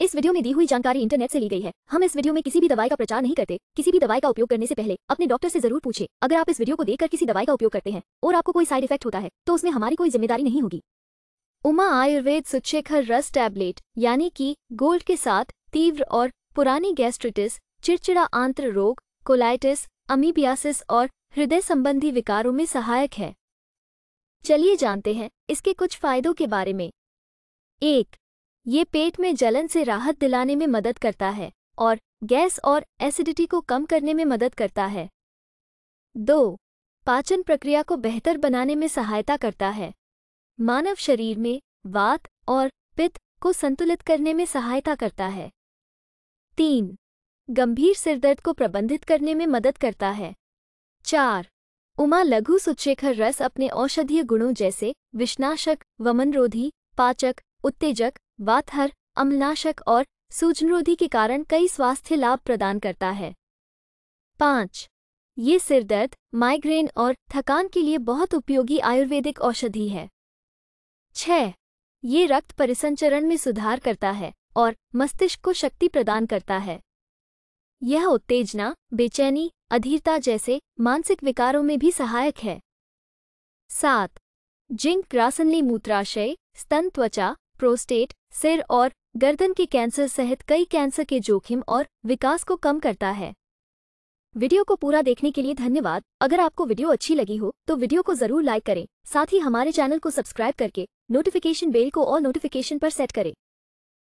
इस वीडियो में दी हुई जानकारी इंटरनेट से ली गई है हम इस वीडियो में किसी भी दवाई का प्रचार नहीं करते किसी भी दवाई का उपयोग करने से पहले अपने डॉक्टर से जरूर पूछे अगर आप इस वीडियो को देखकर किसी दवाई का उपयोग करते हैं और आपको कोई साइड इफेक्ट होता है तो उसमें हमारी कोई जिम्मेदारी नहीं होगी उमा आयुर्वेद सुचेखर रस टैबलेट यानी कि गोल्ड के साथ तीव्र और पुरानी गैस्ट्रिटिस चिड़चिड़ा आंत्र रोग कोलाइटिस अमीबियासिस और हृदय संबंधी विकारों में सहायक है चलिए जानते हैं इसके कुछ फायदों के बारे में एक ये पेट में जलन से राहत दिलाने में मदद करता है और गैस और एसिडिटी को कम करने में मदद करता है दो पाचन प्रक्रिया को बेहतर बनाने में सहायता करता है मानव शरीर में वात और पित्त को संतुलित करने में सहायता करता है तीन गंभीर सिरदर्द को प्रबंधित करने में मदद करता है चार उमा लघु सुच्छेखर रस अपने औषधीय गुणों जैसे विष्णाशक वमनरोधी पाचक उत्तेजक वातहर अम्लनाशक और सूजनरोधी के कारण कई स्वास्थ्य लाभ प्रदान करता है पाँच ये सिरदर्द माइग्रेन और थकान के लिए बहुत उपयोगी आयुर्वेदिक औषधि है छः ये रक्त परिसंचरण में सुधार करता है और मस्तिष्क को शक्ति प्रदान करता है यह उत्तेजना बेचैनी अधीरता जैसे मानसिक विकारों में भी सहायक है सात जिंक ग्रासनली मूत्राशय स्तन त्वचा प्रोस्टेट सिर और गर्दन के कैंसर सहित कई कैंसर के जोखिम और विकास को कम करता है वीडियो को पूरा देखने के लिए धन्यवाद अगर आपको वीडियो अच्छी लगी हो तो वीडियो को जरूर लाइक करें साथ ही हमारे चैनल को सब्सक्राइब करके नोटिफिकेशन बेल को और नोटिफिकेशन पर सेट करें